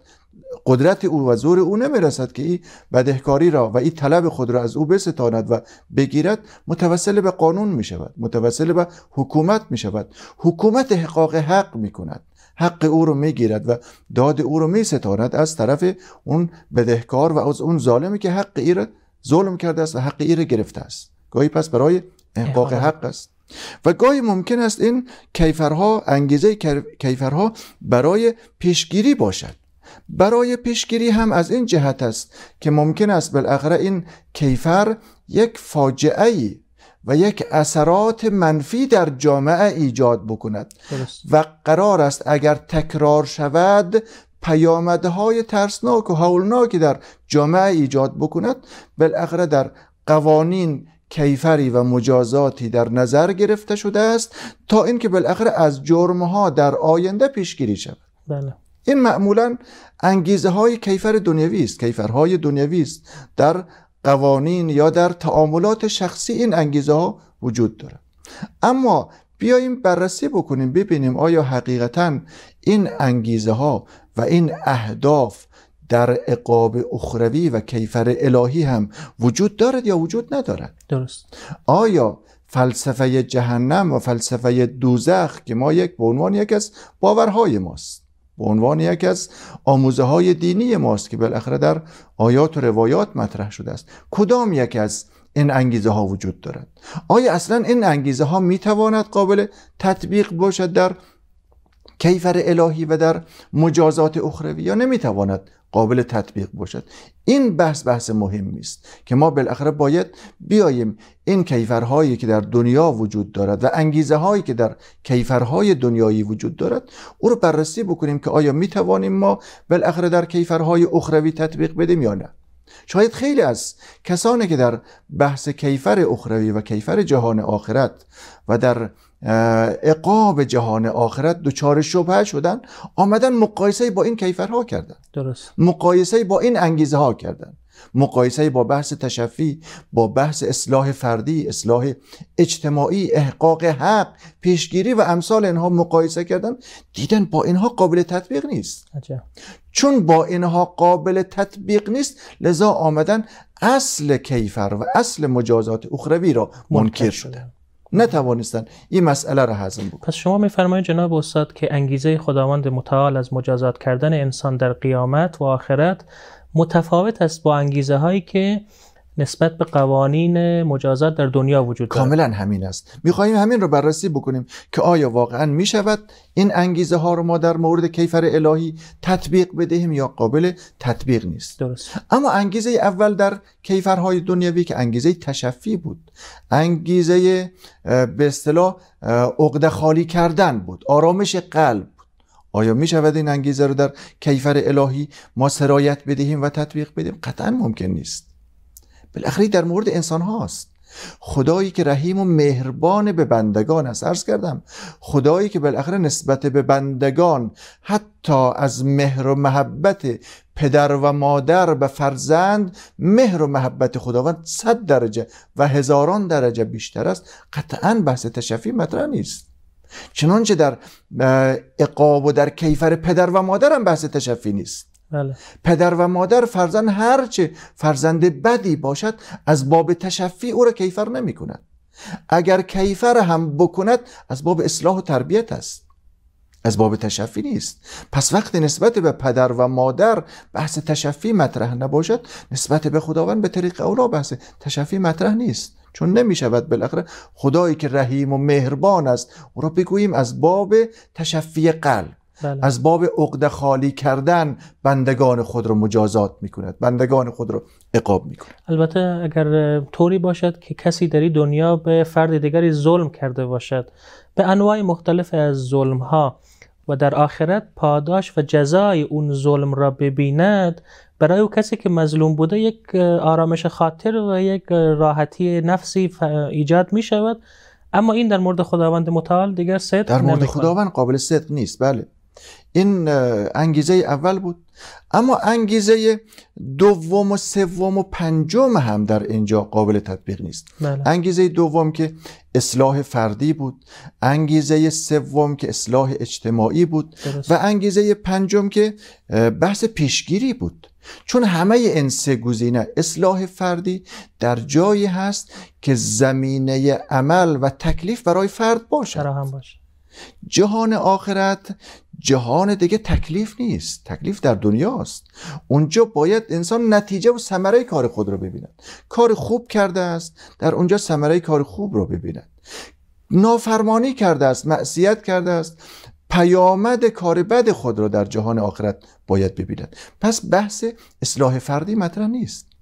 قدرت او و زور او نمیرسد که این بدهکاری را و این طلب خود را از او بستاند و بگیرد متوسل به قانون می شود متوسل به حکومت می شود حکومت حقاق حق می کند حق او رو میگیرد و داد او رو میستاند از طرف اون بدهکار و از اون ظالمی که حق ای ظلم کرده است و حق ای را گرفته است گاهی پس برای احقاق حق است و گاهی ممکن است این کیفرها انگیزه کیفرها برای پیشگیری باشد برای پیشگیری هم از این جهت است که ممکن است بالاخره این کیفر یک فاجعه ای و یک اثرات منفی در جامعه ایجاد بکند و قرار است اگر تکرار شود پیامدهای ترسناک و هولناکی در جامعه ایجاد بکند بالاخره در قوانین کیفری و مجازاتی در نظر گرفته شده است تا اینکه بالاخره از جرمها در آینده پیشگیری شود بله این معمولا انگیزه های کیفر دنیوی است کیفرهای دنیوی است در قوانین یا در تعاملات شخصی این انگیزه ها وجود داره اما بیاییم بررسی بکنیم ببینیم آیا حقیقتا این انگیزه ها و این اهداف در اقاب اخروی و کیفر الهی هم وجود دارد یا وجود ندارد درست آیا فلسفه جهنم و فلسفه دوزخ که ما یک به عنوان یک از باورهای ماست به عنوان یک از آموزه های دینی ماست که بالاخره در آیات و روایات مطرح شده است کدام یک از این انگیزه ها وجود دارد آیا اصلا این انگیزه ها می قابل تطبیق باشد در کیفر الهی و در مجازات اخروی یا نمیتواند قابل تطبیق باشد این بحث بحث مهمی است که ما بالاخره باید بیاییم این کیفرهایی که در دنیا وجود دارد و انگیزه هایی که در کیفرهای دنیایی وجود دارد او رو بررسی بکنیم که آیا می توانیم ما بالاخره در کیفرهای اخروی تطبیق بدیم یا نه شاید خیلی از کسانی که در بحث کیفر اخروی و کیفر جهان آخرت و در اقاب جهان آخرت دچار شبهه شدن آمدن مقایسه با این کیفرها کردن درست مقایسه با این انگیزه ها کردن مقایسه با بحث تشفی با بحث اصلاح فردی اصلاح اجتماعی احقاق حق پیشگیری و امثال اینها مقایسه کردن دیدن با اینها قابل تطبیق نیست عجب. چون با اینها قابل تطبیق نیست لذا آمدن اصل کیفر و اصل مجازات اخروی را منکر شدن نتوانستن این مسئله را هضم بکنند پس شما میفرمایید جناب استاد که انگیزه خداوند متعال از مجازات کردن انسان در قیامت و آخرت متفاوت است با انگیزه هایی که نسبت به قوانین مجازات در دنیا وجود دارد کاملا همین است میخواهیم همین رو بررسی بکنیم که آیا واقعا میشود این انگیزه ها رو ما در مورد کیفر الهی تطبیق بدهیم یا قابل تطبیق نیست درست اما انگیزه اول در کیفرهای دنیوی که انگیزه تشفی بود انگیزه به اصطلاح عقده خالی کردن بود آرامش قلب آیا می شود این انگیزه رو در کیفر الهی ما سرایت بدهیم و تطبیق بدیم؟ قطعا ممکن نیست بالاخره در مورد انسان هاست خدایی که رحیم و مهربان به بندگان است عرض کردم خدایی که بالاخره نسبت به بندگان حتی از مهر و محبت پدر و مادر به فرزند مهر و محبت خداوند صد درجه و هزاران درجه بیشتر است قطعا بحث تشفی مطرح نیست چنانچه در اقاب و در کیفر پدر و مادر هم بحث تشفی نیست بله. پدر و مادر فرزند هرچه فرزند بدی باشد از باب تشفی او را کیفر نمی کند اگر کیفر هم بکند از باب اصلاح و تربیت است از باب تشفی نیست پس وقتی نسبت به پدر و مادر بحث تشفی مطرح نباشد نسبت به خداوند به طریق اولا بحث تشفی مطرح نیست چون نمی شود بالاخره خدایی که رحیم و مهربان است او را بگوییم از باب تشفی قلب بله. از باب عقده خالی کردن بندگان خود رو مجازات می کند بندگان خود رو عقاب می البته اگر طوری باشد که کسی در دنیا به فرد دیگری ظلم کرده باشد به انواع مختلف از ظلم ها و در آخرت پاداش و جزای اون ظلم را ببیند برای او کسی که مظلوم بوده یک آرامش خاطر و یک راحتی نفسی ایجاد می شود اما این در مورد خداوند متعال دیگر صدق در مورد خداوند قابل صدق نیست بله این انگیزه اول بود اما انگیزه دوم و سوم و پنجم هم در اینجا قابل تطبیق نیست بله. انگیزه دوم که اصلاح فردی بود انگیزه سوم که اصلاح اجتماعی بود و انگیزه پنجم که بحث پیشگیری بود چون همه این سه گزینه اصلاح فردی در جایی هست که زمینه عمل و تکلیف برای فرد باشه, باشه. جهان آخرت جهان دیگه تکلیف نیست تکلیف در دنیاست اونجا باید انسان نتیجه و ثمره کار خود رو ببیند کار خوب کرده است در اونجا ثمره کار خوب رو ببیند نافرمانی کرده است معصیت کرده است پیامد کار بد خود را در جهان آخرت باید ببیند پس بحث اصلاح فردی مطرح نیست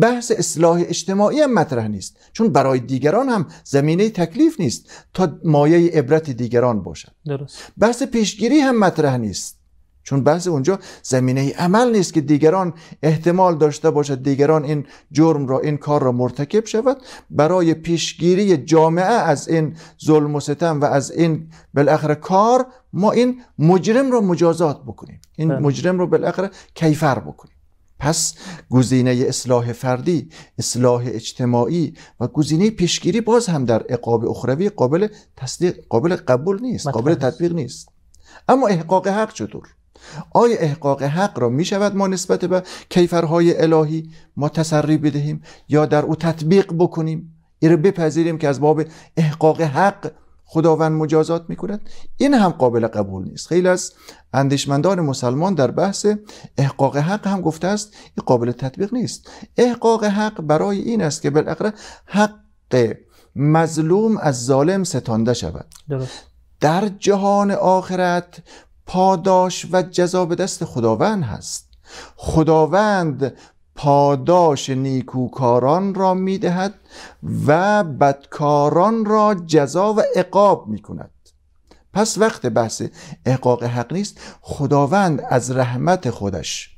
بحث اصلاح اجتماعی هم مطرح نیست چون برای دیگران هم زمینه تکلیف نیست تا مایه عبرت دیگران باشد درست. بحث پیشگیری هم مطرح نیست چون بحث اونجا زمینه عمل نیست که دیگران احتمال داشته باشد دیگران این جرم را این کار را مرتکب شود برای پیشگیری جامعه از این ظلم و ستم و از این بالاخره کار ما این مجرم را مجازات بکنیم این بله. مجرم را بالاخره کیفر بکنیم پس گزینه اصلاح فردی اصلاح اجتماعی و گزینه پیشگیری باز هم در عقاب اخروی قابل تصدیق قابل قبول نیست قابل تطبیق نیست اما احقاق حق چطور آیا احقاق حق را می شود ما نسبت به کیفرهای الهی ما تسری بدهیم یا در او تطبیق بکنیم این بپذیریم که از باب احقاق حق خداوند مجازات میکند این هم قابل قبول نیست خیلی از اندیشمندان مسلمان در بحث احقاق حق هم گفته است این قابل تطبیق نیست احقاق حق برای این است که بالاخره حق مظلوم از ظالم ستانده شود در جهان آخرت پاداش و جزا به دست خداوند هست خداوند پاداش نیکوکاران را میدهد و بدکاران را جزا و عقاب میکند پس وقت بحث احقاق حق نیست خداوند از رحمت خودش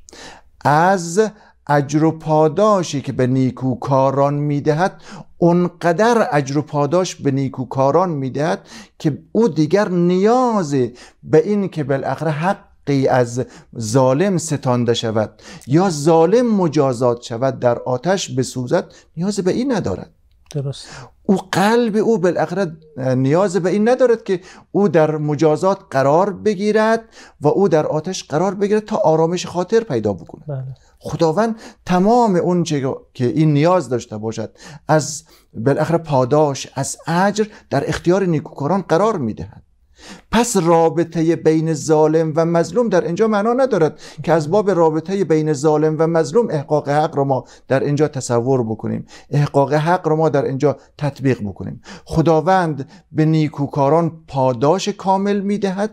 از اجر و پاداشی که به نیکوکاران میدهد اونقدر اجر و پاداش به نیکوکاران میدهد که او دیگر نیاز به این که بالاخره حق حقی از ظالم ستانده شود یا ظالم مجازات شود در آتش بسوزد نیاز به این ندارد درست او قلب او بالاخره نیاز به این ندارد که او در مجازات قرار بگیرد و او در آتش قرار بگیرد تا آرامش خاطر پیدا بکند بله. خداوند تمام اون که این نیاز داشته باشد از بالاخره پاداش از اجر در اختیار نیکوکاران قرار میدهد پس رابطه بین ظالم و مظلوم در اینجا معنا ندارد که از باب رابطه بین ظالم و مظلوم احقاق حق را ما در اینجا تصور بکنیم احقاق حق را ما در اینجا تطبیق بکنیم خداوند به نیکوکاران پاداش کامل میدهد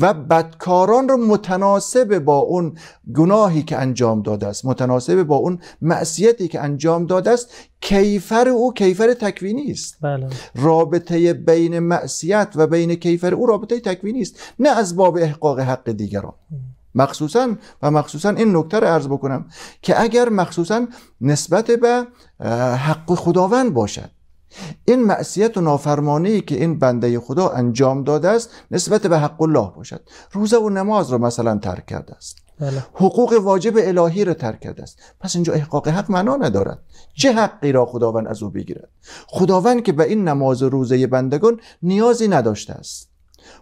و بدکاران را متناسب با اون گناهی که انجام داده است متناسب با اون معصیتی که انجام داده است کیفر او کیفر تکوینی است بله. رابطه بین معصیت و بین کیفر او رابطه تکوی نیست نه از باب احقاق حق دیگران مخصوصا و مخصوصا این نکته رو عرض بکنم که اگر مخصوصا نسبت به حق خداوند باشد این معصیت و نافرمانی که این بنده خدا انجام داده است نسبت به حق الله باشد روزه و نماز را مثلا ترک کرده است بله. حقوق واجب الهی را ترک کرده است پس اینجا احقاق حق معنا ندارد چه حقی را خداوند از او بگیرد خداوند که به این نماز روزه بندگان نیازی نداشته است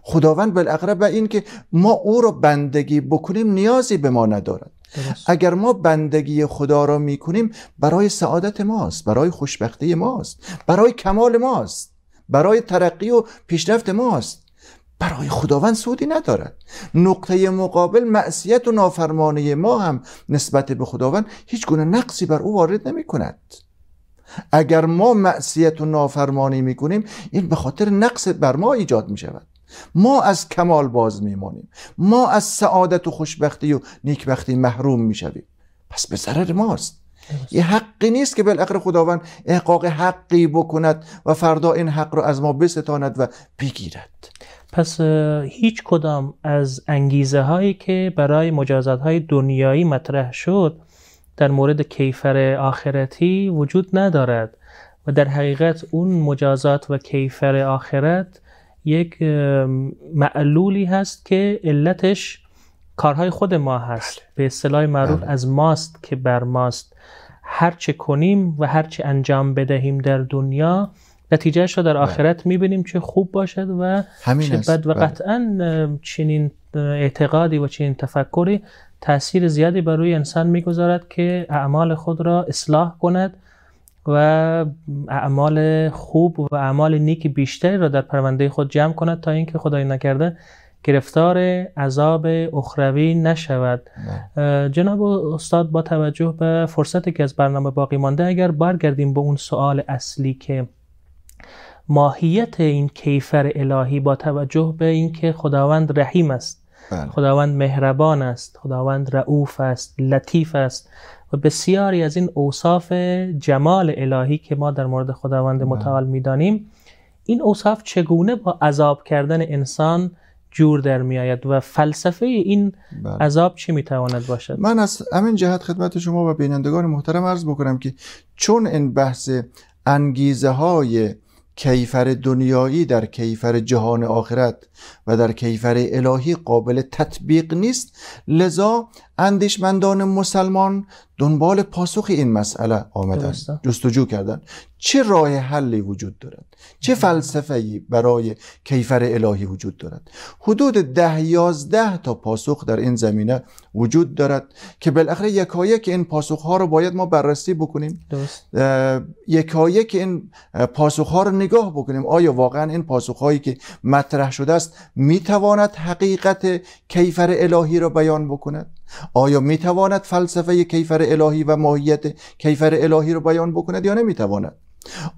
خداوند بالاخره به این که ما او را بندگی بکنیم نیازی به ما ندارد اگر ما بندگی خدا را میکنیم برای سعادت ماست برای خوشبختی ماست برای کمال ماست برای ترقی و پیشرفت ماست برای خداوند سودی ندارد نقطه مقابل معصیت و نافرمانی ما هم نسبت به خداوند هیچ گونه نقصی بر او وارد نمی کند اگر ما معصیت و نافرمانی می کنیم این به خاطر نقص بر ما ایجاد می شود ما از کمال باز میمانیم ما از سعادت و خوشبختی و نیکبختی محروم میشویم پس به ضرر ماست یه حقی نیست که بالاخره خداوند احقاق حقی بکند و فردا این حق را از ما بستاند و بگیرد پس هیچ کدام از انگیزه هایی که برای مجازات های دنیایی مطرح شد در مورد کیفر آخرتی وجود ندارد و در حقیقت اون مجازات و کیفر آخرت یک معلولی هست که علتش کارهای خود ما هست بله. به اصطلاح معروف بله. از ماست که بر ماست هر چه کنیم و هر چه انجام بدهیم در دنیا نتیجهش رو در بله. آخرت میبینیم چه خوب باشد و چه بد و قطعا چنین اعتقادی و چنین تفکری تاثیر زیادی بر روی انسان میگذارد که اعمال خود را اصلاح کند و اعمال خوب و اعمال نیک بیشتری را در پرونده خود جمع کند تا اینکه خدای نکرده گرفتار عذاب اخروی نشود جناب استاد با توجه به فرصتی که از برنامه باقی مانده اگر برگردیم به اون سوال اصلی که ماهیت این کیفر الهی با توجه به اینکه خداوند رحیم است بله. خداوند مهربان است خداوند رعوف است لطیف است و بسیاری از این اوصاف جمال الهی که ما در مورد خداوند بله. متعال میدانیم این اوصاف چگونه با عذاب کردن انسان جور در آید و فلسفه این بله. عذاب چی تواند باشد من از همین جهت خدمت شما و بینندگان محترم عرض بکنم که چون این بحث انگیزه های کیفر دنیایی در کیفر جهان آخرت و در کیفر الهی قابل تطبیق نیست لذا اندیشمندان مسلمان دنبال پاسخ این مسئله است جستجو کردن چه راه حلی وجود دارد چه فلسفه‌ای برای کیفر الهی وجود دارد حدود ده یازده تا پاسخ در این زمینه وجود دارد که بالاخره که این ها رو باید ما بررسی بکنیم یکایی که این ها رو نگاه بکنیم آیا واقعا این هایی که مطرح شده است میتواند حقیقت کیفر الهی را بیان بکند آیا میتواند فلسفه کیفر الهی و ماهیت کیفر الهی رو بیان بکند یا نمیتواند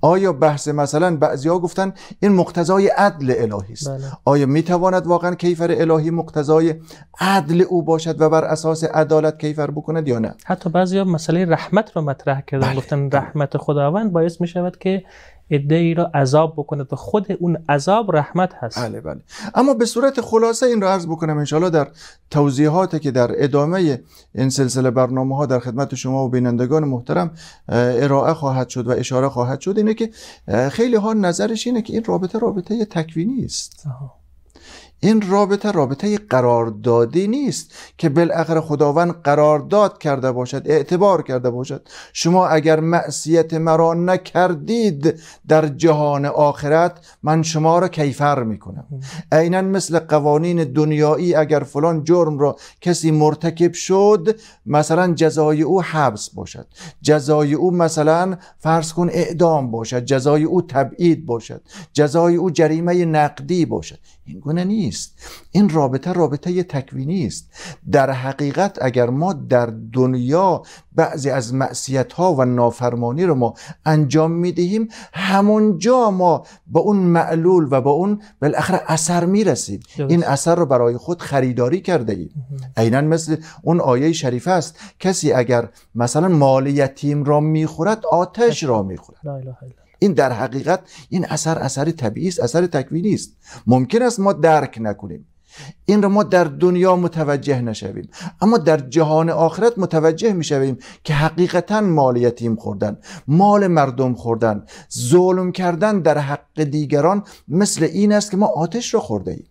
آیا بحث مثلا ها گفتن این مقتضای عدل الهی است بله. آیا میتواند واقعا کیفر الهی مقتضای عدل او باشد و بر اساس عدالت کیفر بکند یا نه حتی بعضیا مسئله رحمت رو مطرح کردن بله. گفتن رحمت خداوند باعث می که ادعی ای را عذاب بکنه و خود اون عذاب رحمت هست بله بله اما به صورت خلاصه این را عرض بکنم انشالله در توضیحاتی که در ادامه این سلسله برنامه ها در خدمت شما و بینندگان محترم ارائه خواهد شد و اشاره خواهد شد اینه که خیلی ها نظرش اینه که این رابطه رابطه تکوینی است این رابطه رابطه قراردادی نیست که بالاخره خداوند قرارداد کرده باشد اعتبار کرده باشد شما اگر معصیت مرا نکردید در جهان آخرت من شما را کیفر میکنم عینا مثل قوانین دنیایی اگر فلان جرم را کسی مرتکب شد مثلا جزای او حبس باشد جزای او مثلا فرض کن اعدام باشد جزای او تبعید باشد جزای او جریمه نقدی باشد این گونه نیست این رابطه رابطه تکوینی است در حقیقت اگر ما در دنیا بعضی از معصیت ها و نافرمانی رو ما انجام میدهیم همونجا ما به اون معلول و به اون بالاخره اثر میرسیم این اثر رو برای خود خریداری کرده ایم عینا مثل اون آیه شریفه است کسی اگر مثلا مال یتیم را میخورد آتش را میخورد لا اله این در حقیقت این اثر اثر طبیعی است اثر تکوینی است ممکن است ما درک نکنیم این را ما در دنیا متوجه نشویم اما در جهان آخرت متوجه میشویم که حقیقتا مال یتیم خوردن مال مردم خوردن ظلم کردن در حق دیگران مثل این است که ما آتش را خورده ایم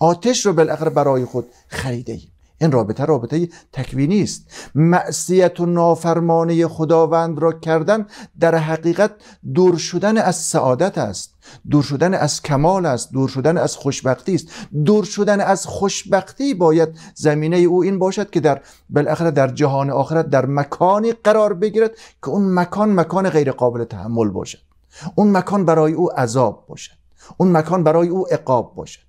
آتش رو بالاخره برای خود خریده ایم این رابطه رابطه تکوینی است معصیت و نافرمانی خداوند را کردن در حقیقت دور شدن از سعادت است دور شدن از کمال است دور شدن از خوشبختی است دور شدن از خوشبختی باید زمینه او این باشد که در بالاخره در جهان آخرت در مکانی قرار بگیرد که اون مکان مکان غیر قابل تحمل باشد اون مکان برای او عذاب باشد اون مکان برای او عقاب باشد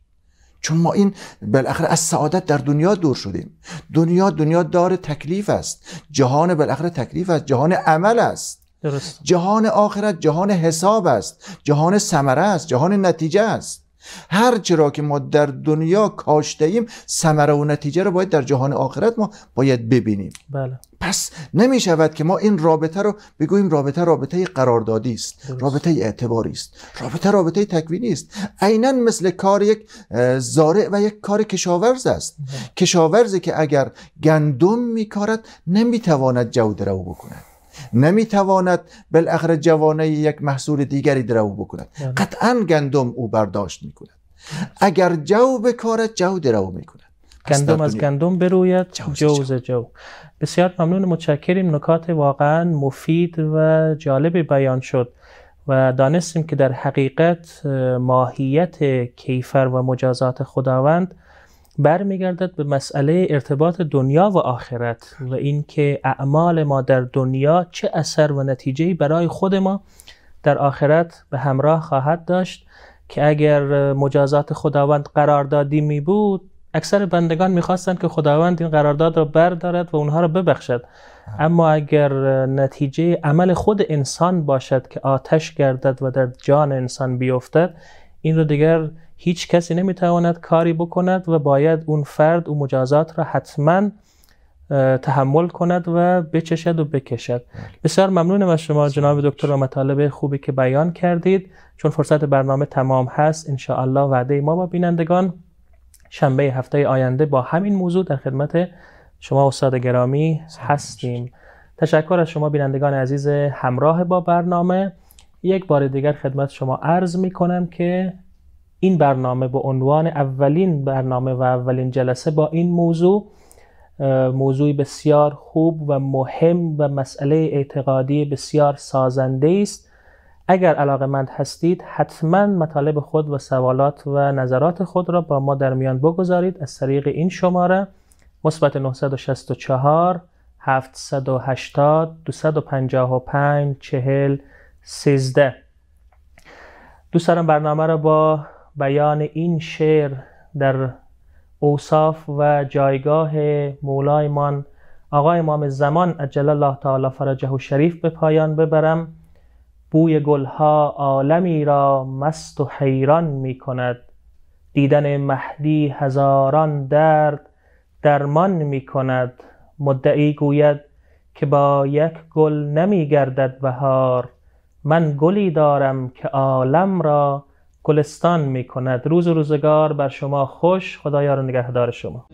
چون ما این بالاخره از سعادت در دنیا دور شدیم دنیا دنیا دار تکلیف است جهان بالاخره تکلیف است جهان عمل است درست. جهان آخرت جهان حساب است جهان ثمره است جهان نتیجه است هر را که ما در دنیا کاشته ایم ثمره و نتیجه را باید در جهان آخرت ما باید ببینیم بله. پس نمی شود که ما این رابطه رو بگوییم رابطه رابطه قراردادی است رابطه اعتباری است رابطه رابطه تکوینی است عینا مثل کار یک زارع و یک کار کشاورز است بله. کشاورزی که اگر گندم میکارد نمیتواند جو درو بکند نمیتواند بالاخره جوانه یک محصول دیگری درو بکند بله. قطعا گندم او برداشت میکند اگر جو بکارد جو درو میکند گندم از گندم بروید جوز جو بسیار ممنون متشکریم نکات واقعا مفید و جالب بیان شد و دانستیم که در حقیقت ماهیت کیفر و مجازات خداوند برمیگردد به مسئله ارتباط دنیا و آخرت و اینکه اعمال ما در دنیا چه اثر و نتیجه برای خود ما در آخرت به همراه خواهد داشت که اگر مجازات خداوند قراردادی می بود اکثر بندگان میخواستند که خداوند این قرارداد را بردارد و اونها را ببخشد اما اگر نتیجه عمل خود انسان باشد که آتش گردد و در جان انسان بیفتد این رو دیگر هیچ کسی نمیتواند کاری بکند و باید اون فرد اون مجازات را حتما تحمل کند و بچشد و بکشد بله. بسیار ممنونم از شما جناب دکتر و مطالب خوبی که بیان کردید چون فرصت برنامه تمام هست انشاءالله وعده ما با بینندگان شنبه هفته آینده با همین موضوع در خدمت شما استاد گرامی هستیم تشکر از شما بینندگان عزیز همراه با برنامه یک بار دیگر خدمت شما عرض می کنم که این برنامه به عنوان اولین برنامه و اولین جلسه با این موضوع موضوعی بسیار خوب و مهم و مسئله اعتقادی بسیار سازنده است اگر علاقه مند هستید حتما مطالب خود و سوالات و نظرات خود را با ما در میان بگذارید از طریق این شماره مثبت 964 780 255 40 13 دوست دارم برنامه را با بیان این شعر در اوصاف و جایگاه مولایمان آقای امام زمان عجل الله تعالی فرجه و شریف به پایان ببرم بوی گلها عالمی را مست و حیران می کند دیدن مهدی هزاران درد درمان می کند مدعی گوید که با یک گل نمی گردد بهار من گلی دارم که عالم را گلستان می کند روز و روزگار بر شما خوش خدایا رو نگهدار شما